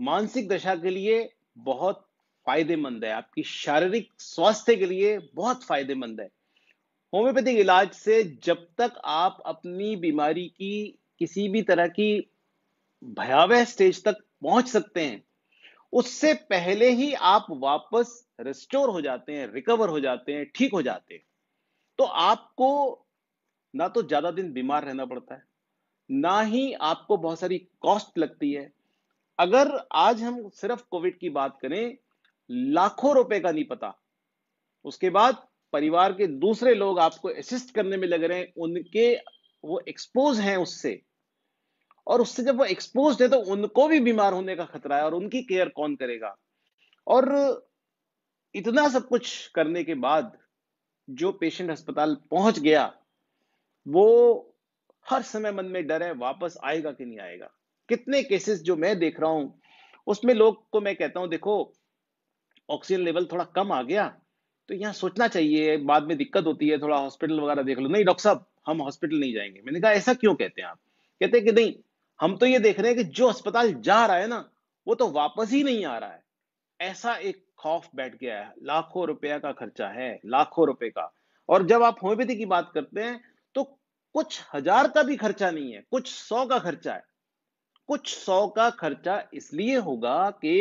मानसिक दशा के लिए बहुत फायदेमंद है आपकी शारीरिक स्वास्थ्य के लिए बहुत फायदेमंद है होम्योपैथिक इलाज से जब तक आप अपनी बीमारी की किसी भी तरह की भयावह स्टेज तक पहुंच सकते हैं उससे पहले ही आप वापस रिस्टोर हो जाते हैं रिकवर हो जाते हैं ठीक हो जाते हैं तो आपको ना तो ज्यादा दिन बीमार रहना पड़ता है ना ही आपको बहुत सारी कॉस्ट लगती है अगर आज हम सिर्फ कोविड की बात करें लाखों रुपए का नहीं पता उसके बाद परिवार के दूसरे लोग आपको असिस्ट करने में लग रहे हैं उनके वो एक्सपोज हैं उससे और उससे जब वो एक्सपोज है तो उनको भी बीमार होने का खतरा है और उनकी केयर कौन करेगा और इतना सब कुछ करने के बाद जो पेशेंट अस्पताल पहुंच गया वो हर समय मन में डर है वापस आएगा कि नहीं आएगा कितने केसेस जो मैं देख रहा हूँ उसमें लोग को मैं कहता हूं देखो ऑक्सीजन लेवल थोड़ा कम आ गया तो यहाँ सोचना चाहिए बाद में दिक्कत होती है थोड़ा हॉस्पिटल वगैरह देख लो नहीं डॉक्टर साहब हम हॉस्पिटल नहीं जाएंगे मैंने कहा ऐसा क्यों कहते हैं आप कहते हैं कि नहीं हम तो ये देख रहे हैं कि जो अस्पताल जा रहा है ना वो तो वापस ही नहीं आ रहा है ऐसा एक खौफ बैठ गया है लाखों रुपया का खर्चा है लाखों रुपए का और जब आप होम्योपैथी की बात करते हैं तो कुछ हजार का भी खर्चा नहीं है कुछ सौ का खर्चा है कुछ सौ का खर्चा इसलिए होगा कि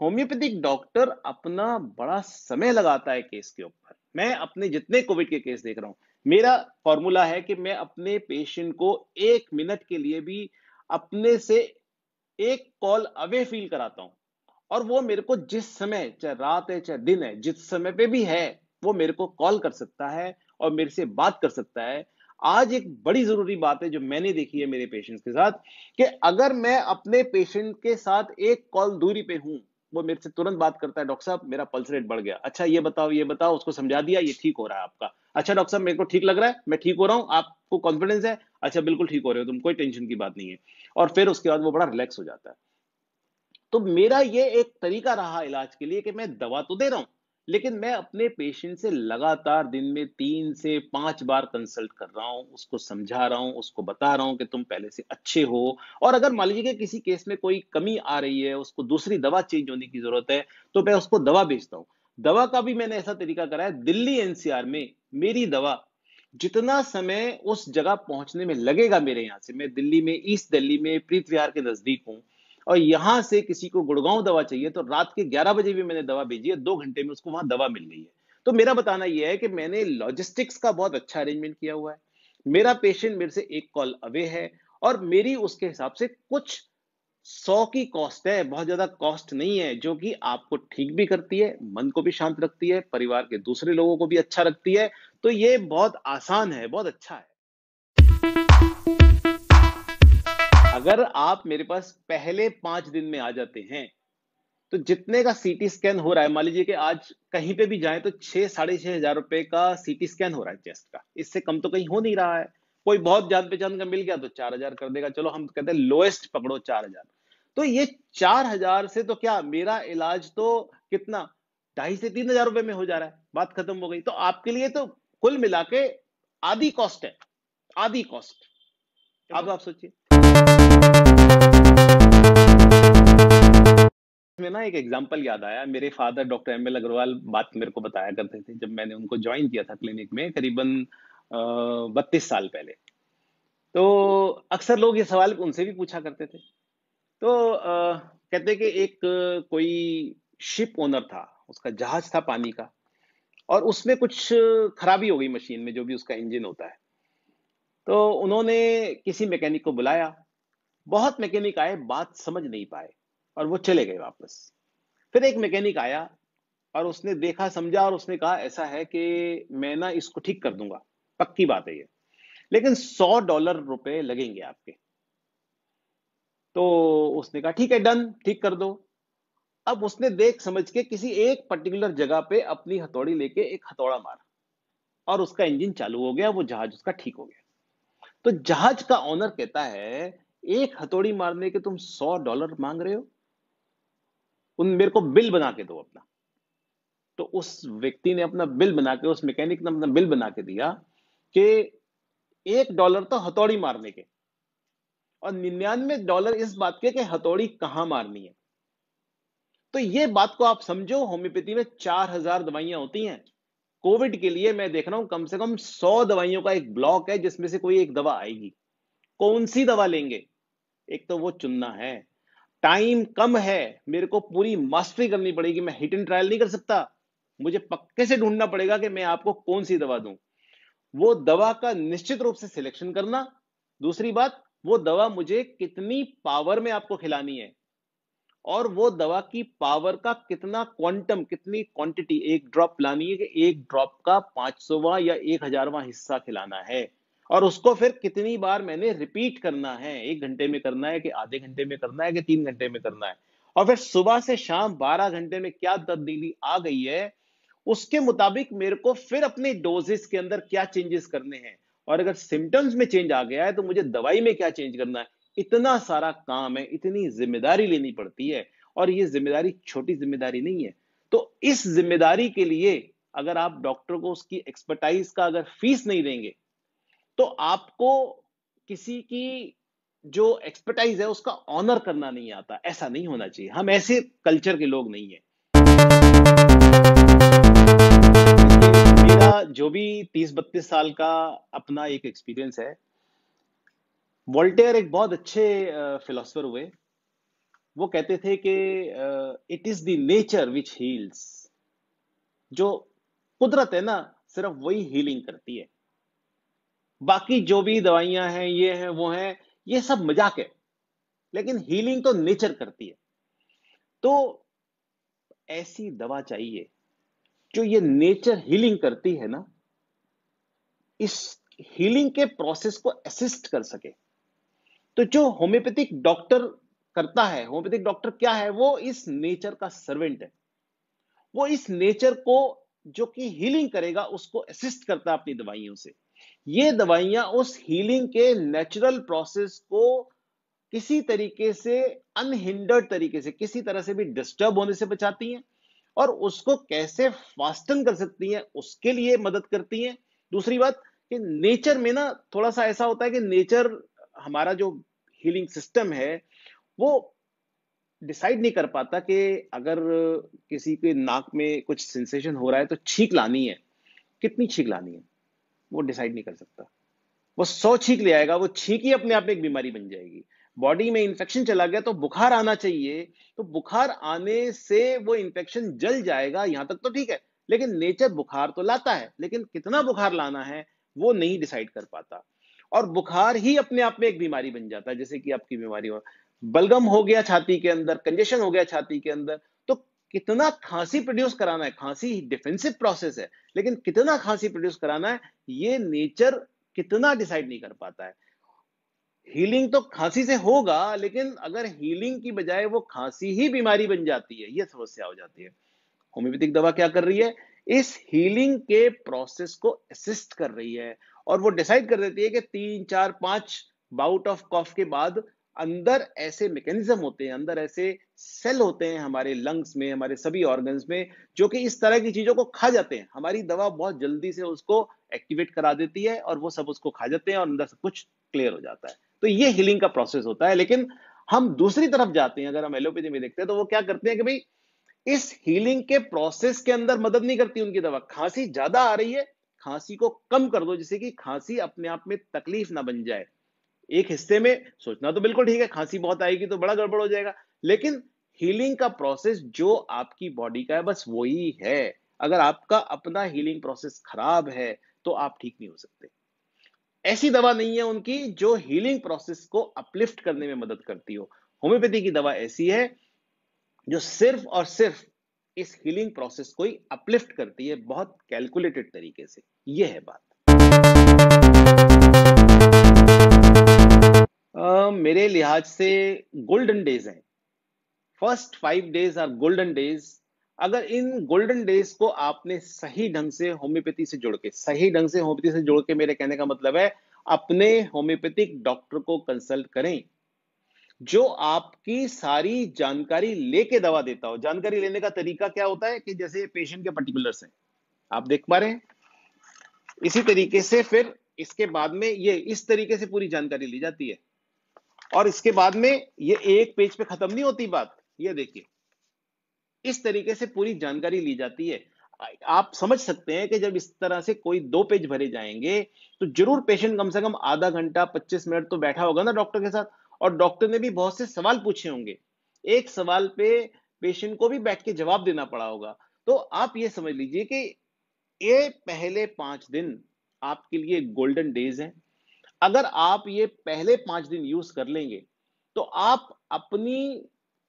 होम्योपैथिक डॉक्टर अपना बड़ा समय लगाता है केस के ऊपर मैं अपने जितने कोविड के केस देख रहा हूं मेरा फॉर्मूला है कि मैं अपने पेशेंट को एक मिनट के लिए भी अपने से एक कॉल अवे फील कराता हूं और वो मेरे को जिस समय चाहे रात है चाहे दिन है जिस समय पे भी है वो मेरे को कॉल कर सकता है और मेरे से बात कर सकता है आज एक बड़ी जरूरी बात है जो मैंने देखी है मेरे पेशेंट्स के साथ कि अगर मैं अपने पेशेंट के साथ एक कॉल दूरी पे हूं वो मेरे से तुरंत बात करता है डॉक्टर साहब मेरा पल्स रेट बढ़ गया अच्छा ये बताओ ये बताओ उसको समझा दिया ये ठीक हो रहा है आपका अच्छा डॉक्टर साहब मेरे को ठीक लग रहा है मैं ठीक हो रहा हूँ आपको कॉन्फिडेंस है अच्छा बिल्कुल ठीक हो रहे हो तुम कोई टेंशन की बात नहीं है और फिर उसके बाद वो बड़ा रिलैक्स हो जाता है तो मेरा ये एक तरीका रहा इलाज के लिए कि मैं दवा तो दे रहा हूं लेकिन मैं अपने पेशेंट से लगातार दिन में तीन से पांच बार कंसल्ट कर रहा हूं उसको समझा रहा हूं उसको बता रहा हूं कि तुम पहले से अच्छे हो और अगर मान लीजिए कि किसी केस में कोई कमी आ रही है उसको दूसरी दवा चेंज होने की जरूरत है तो मैं उसको दवा भेजता हूँ दवा का भी मैंने ऐसा तरीका करा है दिल्ली एनसीआर में मेरी दवा जितना समय उस जगह पहुंचने में लगेगा मेरे यहाँ से मैं दिल्ली में ईस्ट दिल्ली में प्रीत विहार के नजदीक हूँ और यहां से किसी को गुड़गांव दवा चाहिए तो रात के ग्यारह बजे भी मैंने दवा भेजी है दो घंटे में उसको वहां दवा मिल गई है तो मेरा बताना यह है कि मैंने लॉजिस्टिक्स का बहुत अच्छा अरेंजमेंट किया हुआ है मेरा पेशेंट मेरे से एक कॉल अवे है और मेरी उसके हिसाब से कुछ सौ की कॉस्ट है बहुत ज्यादा कॉस्ट नहीं है जो कि आपको ठीक भी करती है मन को भी शांत रखती है परिवार के दूसरे लोगों को भी अच्छा रखती है तो ये बहुत आसान है बहुत अच्छा है अगर आप मेरे पास पहले पांच दिन में आ जाते हैं तो जितने का सीटी स्कैन हो रहा है मान लीजिए कि आज कहीं पे भी जाए तो छह साढ़े छह हजार रुपए का सीटी स्कैन हो रहा है चेस्ट का इससे कम तो कहीं हो नहीं रहा है कोई बहुत जान पहचान का मिल गया तो चार हजार कर देगा चलो हम कहते हैं लोएस्ट पकड़ो चार हजार तो ये चार हजार से तो क्या मेरा इलाज तो कितना ढाई से तीन हजार रुपए में हो जा रहा है बात खत्म हो गई तो आपके लिए तो कुल मिला के आधी कॉस्ट है आधी कॉस्ट अब आप सोचिए में ना एक एग्जांपल याद आया मेरे father doctor M L Agarwal बात मेरे को बताया करते थे जब मैंने उनको ज्वाइन किया था क्लिनिक में करीबन बत्तीस साल पहले तो अक्सर लोग ये सवाल उनसे भी पूछा करते थे तो आ, कहते कि एक कोई शिप ओनर था उसका जहाज था पानी का और उसमें कुछ खराबी हो गई मशीन में जो भी उसका इंजन होता है तो उन्होंने किसी मैकेनिक को बुलाया बहुत मैकेनिक आए बात समझ नहीं पाए और वो चले गए वापस फिर एक मैकेनिक आया और उसने देखा समझा और उसने कहा ऐसा है कि मैं ना इसको ठीक कर दूंगा पक्की बात है ये लेकिन सौ डॉलर रुपए लगेंगे आपके तो उसने कहा ठीक है डन ठीक कर दो अब उसने देख समझ के किसी एक पर्टिकुलर जगह पे अपनी हथौड़ी लेके एक हथौड़ा मारा और उसका इंजन चालू हो गया वो जहाज उसका ठीक हो गया तो जहाज का ऑनर कहता है एक हथौड़ी मारने के तुम सौ डॉलर मांग रहे हो उन मेरे को बिल बना के दो अपना तो उस व्यक्ति ने अपना बिल बना के उस मैकेनिक ने अपना बिल बना के दिया कि एक डॉलर तो हथौड़ी मारने के और निन्यानवे डॉलर इस बात के कि हथौड़ी कहां मारनी है तो ये बात को आप समझो होम्योपैथी में चार हजार दवाइयां होती हैं कोविड के लिए मैं देख रहा हूं कम से कम सौ दवाइयों का एक ब्लॉक है जिसमें से कोई एक दवा आएगी कौन सी दवा लेंगे एक तो वो चुनना है टाइम कम है मेरे को पूरी मास्टरी करनी पड़ेगी मैं हिट एंड ट्रायल नहीं कर सकता मुझे पक्के से ढूंढना पड़ेगा कि मैं आपको कौन सी दवा दूं वो दवा का निश्चित रूप से सिलेक्शन करना दूसरी बात वो दवा मुझे कितनी पावर में आपको खिलानी है और वो दवा की पावर का कितना क्वांटम कितनी क्वांटिटी एक ड्रॉप लानी है कि एक ड्रॉप का 500वां या 1000वां हिस्सा खिलाना है और उसको फिर कितनी बार मैंने रिपीट करना है एक घंटे में करना है कि आधे घंटे में करना है कि तीन घंटे में करना है और फिर सुबह से शाम बारह घंटे में क्या तब्दीली आ गई है उसके मुताबिक मेरे को फिर अपने डोजेस के अंदर क्या चेंजेस करने हैं और अगर सिम्टम्स में चेंज आ गया है तो मुझे दवाई में क्या चेंज करना है इतना सारा काम है इतनी जिम्मेदारी लेनी पड़ती है और ये जिम्मेदारी छोटी जिम्मेदारी नहीं है तो इस जिम्मेदारी के लिए अगर आप डॉक्टर को उसकी एक्सपर्टाइज का अगर फीस नहीं देंगे तो आपको किसी की जो एक्सपर्टाइज है उसका ऑनर करना नहीं आता ऐसा नहीं होना चाहिए हम ऐसे कल्चर के लोग नहीं है मेरा जो भी तीस बत्तीस साल का अपना एक एक्सपीरियंस है वॉल्टेयर एक बहुत अच्छे फिलोसफर हुए वो कहते थे कि it is the nature which heals जो कुदरत है ना सिर्फ वही हीलिंग करती है बाकी जो भी दवाइयां हैं ये हैं वो हैं ये सब मजाक है लेकिन हीलिंग तो नेचर करती है तो ऐसी दवा चाहिए जो ये नेचर हीलिंग करती है ना इस हीलिंग के प्रोसेस को असिस्ट कर सके तो जो होम्योपैथिक डॉक्टर करता है होम्योपैथिक डॉक्टर क्या है वो इस नेचर का सर्वेंट है वो इस नेचर को जो कि हीलिंग करेगा उसको असिस्ट करता है अपनी दवाइयों से ये दवाइयां उस हीलिंग के नेचुरल प्रोसेस को किसी तरीके से अनहिंडर्ड तरीके से किसी तरह से भी डिस्टर्ब होने से बचाती हैं और उसको कैसे फास्टन कर सकती हैं उसके लिए मदद करती हैं दूसरी बात कि नेचर में ना थोड़ा सा ऐसा होता है कि नेचर हमारा जो हीलिंग सिस्टम है वो डिसाइड नहीं कर पाता कि अगर किसी के नाक में कुछ सेंसेशन हो रहा है तो छींक लानी है कितनी छींक लानी है वो डिसाइड नहीं कर सकता वो सौ छींक ले आएगा वो छींक ही अपने आप में एक बीमारी बन जाएगी बॉडी में इंफेक्शन चला गया तो बुखार आना चाहिए तो बुखार आने से वो इंफेक्शन जल जाएगा यहां तक तो ठीक है लेकिन नेचर बुखार तो लाता है लेकिन कितना बुखार लाना है वो नहीं डिसाइड कर पाता और बुखार ही अपने आप में एक बीमारी बन जाता है जैसे कि आपकी बीमारी हो बलगम हो गया छाती के अंदर कंजेशन हो गया छाती के अंदर कितना खांसी प्रोड्यूस कराना है खांसी डिफेंसिव प्रोसेस है लेकिन कितना खांसी प्रोड्यूस कराना है ये नेचर कितना डिसाइड नहीं कर पाता है हीलिंग तो खांसी से होगा लेकिन अगर हीलिंग की बजाय वो खांसी ही बीमारी बन जाती है ये समस्या हो जाती है होम्योपैथिक दवा क्या कर रही है इस हीलिंग के प्रोसेस को असिस्ट कर रही है और वो डिसाइड कर देती है कि तीन चार पांच बाउट ऑफ कॉफ के बाद अंदर ऐसे मैकेनिज्म होते हैं अंदर ऐसे सेल होते हैं हमारे लंग्स में हमारे सभी ऑर्गन्स में जो कि इस तरह की चीजों को खा जाते हैं हमारी दवा बहुत जल्दी से उसको एक्टिवेट करा देती है और वो सब उसको खा जाते हैं और अंदर सब कुछ क्लियर हो जाता है तो ये हीलिंग का प्रोसेस होता है लेकिन हम दूसरी तरफ जाते हैं अगर हम एलोपैथी में देखते हैं तो वो क्या करते हैं कि भाई इस हीलिंग के प्रोसेस के अंदर मदद नहीं करती उनकी दवा खांसी ज्यादा आ रही है खांसी को कम कर दो जिससे कि खांसी अपने आप में तकलीफ ना बन जाए एक हिस्से में सोचना तो बिल्कुल ठीक है खांसी बहुत आएगी तो बड़ा गड़बड़ हो जाएगा लेकिन हीलिंग का प्रोसेस जो आपकी बॉडी का है बस वही है अगर आपका अपना हीलिंग प्रोसेस खराब है तो आप ठीक नहीं हो सकते ऐसी दवा नहीं है उनकी जो हीलिंग प्रोसेस को अपलिफ्ट करने में मदद करती हो होम्योपैथी की दवा ऐसी है जो सिर्फ और सिर्फ इस हीलिंग प्रोसेस को ही अपलिफ्ट करती है बहुत कैलकुलेटेड तरीके से यह है बात मेरे लिहाज से गोल्डन डेज है first five days are golden days अगर इन गोल्डन डेज को आपने सही ढंग से होम्योपैथी से जोड़ के सही ढंग से होम्योपैथी से जोड़ के मेरे कहने का मतलब है अपने होम्योपैथिक डॉक्टर को कंसल्ट करें जो आपकी सारी जानकारी लेके दवा देता हो जानकारी लेने का तरीका क्या होता है कि जैसे पेशेंट के पर्टिकुलर्स हैं आप देख पा रहे हैं इसी तरीके से फिर इसके बाद में ये इस तरीके से पूरी जानकारी ली जाती है और इसके बाद में ये एक पेज पे खत्म नहीं होती बात ये देखिए इस तरीके से पूरी जानकारी ली जाती है आप समझ सकते हैं कि जब इस तरह से कोई दो पेज भरे जाएंगे तो जरूर पेशेंट कम से कम आधा घंटा 25 मिनट तो बैठा होगा ना डॉक्टर के साथ और डॉक्टर ने भी बहुत से सवाल पूछे होंगे एक सवाल पे पेशेंट को भी बैठ के जवाब देना पड़ा होगा तो आप ये समझ लीजिए कि ये पहले पांच दिन आपके लिए गोल्डन डेज हैं अगर आप ये पहले पांच दिन यूज कर लेंगे तो आप अपनी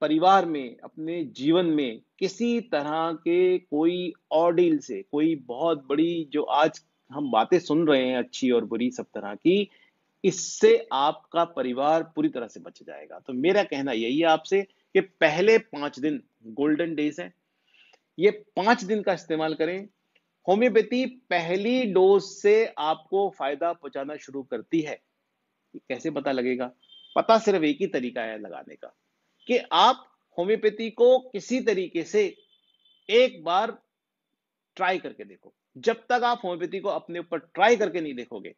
परिवार में अपने जीवन में किसी तरह के कोई ऑडिल से कोई बहुत बड़ी जो आज हम बातें सुन रहे हैं अच्छी और बुरी सब तरह की इससे आपका परिवार पूरी तरह से बच जाएगा तो मेरा कहना यही है आपसे कि पहले पांच दिन गोल्डन डेज है ये पांच दिन का इस्तेमाल करें होम्योपैथी पहली डोज से आपको फायदा पहुंचाना शुरू करती है कैसे पता लगेगा पता सिर्फ एक ही तरीका है लगाने का कि आप होम्योपैथी को किसी तरीके से एक बार ट्राई करके देखो जब तक आप होम्योपैथी को अपने ऊपर ट्राई करके नहीं देखोगे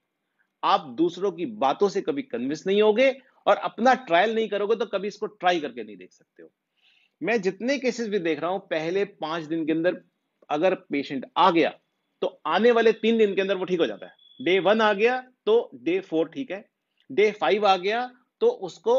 आप दूसरों की बातों से कभी कन्विंस नहीं होगे और अपना ट्रायल नहीं करोगे तो कभी इसको ट्राई करके नहीं देख सकते हो मैं जितने केसेस भी देख रहा हूं पहले पांच दिन के अंदर अगर पेशेंट आ गया तो आने वाले तीन दिन के अंदर वो ठीक हो जाता है डे वन आ गया तो डे फोर ठीक है डे फाइव आ गया तो उसको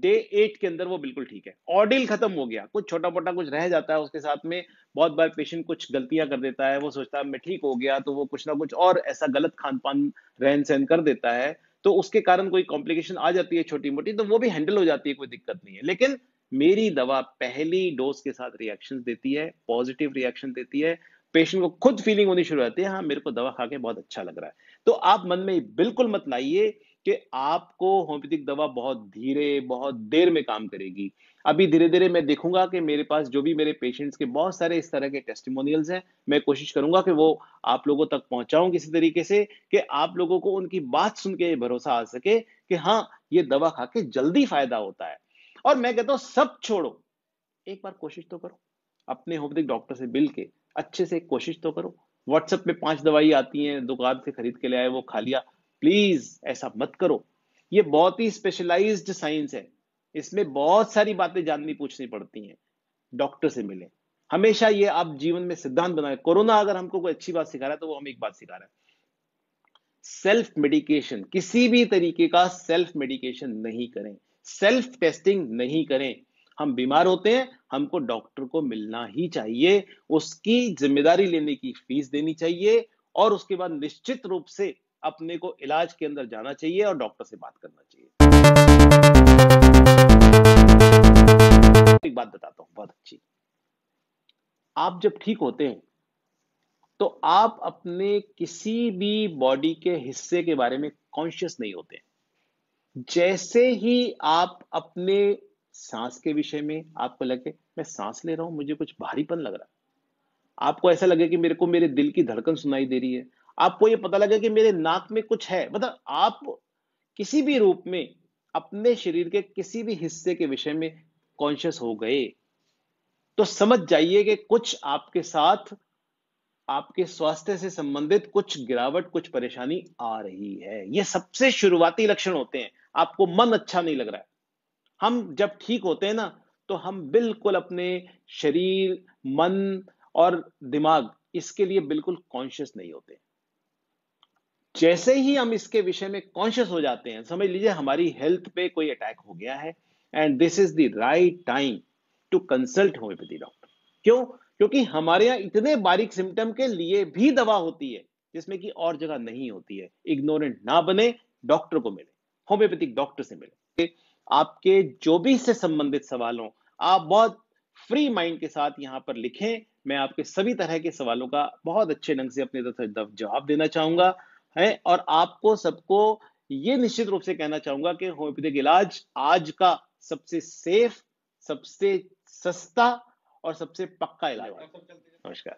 डे एट के अंदर वो बिल्कुल ठीक है ऑडिल खत्म हो गया कुछ छोटा मोटा कुछ रह जाता है उसके साथ में बहुत बार पेशेंट कुछ गलतियां कर देता है वो सोचता है मैं ठीक हो गया तो वो कुछ ना कुछ और ऐसा गलत खान पान रहन सहन कर देता है तो उसके कारण कोई कॉम्प्लिकेशन आ जाती है छोटी मोटी तो वो भी हैंडल हो जाती है कोई दिक्कत नहीं है लेकिन मेरी दवा पहली डोज के साथ रिएक्शन देती है पॉजिटिव रिएक्शन देती है पेशेंट को खुद फीलिंग होनी शुरू होती है हाँ मेरे को दवा खा के बहुत अच्छा लग रहा है तो आप मन में बिल्कुल मत लाइए कि आपको होम्योपैथिक दवा बहुत धीरे बहुत देर में काम करेगी अभी धीरे धीरे मैं देखूंगा कि मेरे पास जो भी मेरे पेशेंट्स के बहुत सारे इस तरह के टेस्टिमोनियल्स हैं मैं कोशिश करूंगा कि वो आप लोगों तक पहुंचाऊं किसी तरीके से कि आप लोगों को उनकी बात सुन के भरोसा आ सके कि हाँ ये दवा खा के जल्दी फायदा होता है और मैं कहता हूं सब छोड़ो एक बार कोशिश तो करो अपने होमोपैथिक डॉक्टर से मिल के अच्छे से कोशिश तो करो व्हाट्सएप पे पांच दवाई आती हैं दुकान से खरीद के ले आए वो खा लिया प्लीज ऐसा मत करो ये बहुत ही स्पेशलाइज्ड साइंस है इसमें बहुत सारी बातें जाननी पूछनी पड़ती हैं डॉक्टर से मिले हमेशा ये आप जीवन में सिद्धांत बनाए कोरोना अगर हमको कोई अच्छी बात सिखा रहा है तो वो हमें एक बात सिखा रहा है सेल्फ मेडिकेशन किसी भी तरीके का सेल्फ मेडिकेशन नहीं करें सेल्फ टेस्टिंग नहीं करें हम बीमार होते हैं हमको डॉक्टर को मिलना ही चाहिए उसकी जिम्मेदारी लेने की फीस देनी चाहिए और उसके बाद निश्चित रूप से अपने को इलाज के अंदर जाना चाहिए और डॉक्टर से बात करना चाहिए एक बात बताता हूं बहुत अच्छी आप जब ठीक होते हैं तो आप अपने किसी भी बॉडी के हिस्से के बारे में कॉन्शियस नहीं होते हैं जैसे ही आप अपने सांस के विषय में आपको लगे मैं सांस ले रहा हूं मुझे कुछ भारीपन लग रहा है आपको ऐसा लगे कि मेरे को मेरे दिल की धड़कन सुनाई दे रही है आपको ये पता लगे कि मेरे नाक में कुछ है मतलब आप किसी भी रूप में अपने शरीर के किसी भी हिस्से के विषय में कॉन्शियस हो गए तो समझ जाइए कि कुछ आपके साथ आपके स्वास्थ्य से संबंधित कुछ गिरावट कुछ परेशानी आ रही है ये सबसे शुरुआती लक्षण होते हैं आपको मन अच्छा नहीं लग रहा है हम जब ठीक होते हैं ना तो हम बिल्कुल अपने शरीर मन और दिमाग इसके लिए बिल्कुल कॉन्शियस नहीं होते जैसे ही हम इसके विषय में कॉन्शियस हो जाते हैं समझ लीजिए हमारी हेल्थ पे कोई अटैक हो गया है and this is the right time to consult homeopathy doctor क्यों क्योंकि हमारे यहां इतने बारीक सिम्टम के लिए भी दवा होती है जिसमें कि और जगह नहीं होती है इग्नोरेंट ना बने डॉक्टर को मिले होम्योपैथिक डॉक्टर से मिले आपके जो भी से संबंधित सवाल हो आप बहुत फ्री माइंड के साथ यहाँ पर लिखें मैं आपके सभी तरह के सवालों का बहुत अच्छे ढंग से अपने जवाब देना चाहूंगा है और आपको सबको ये निश्चित रूप से कहना चाहूंगा कि होम्योपैथिक इलाज आज का सबसे सेफ सबसे सस्ता और सबसे पक्का इलाज नमस्कार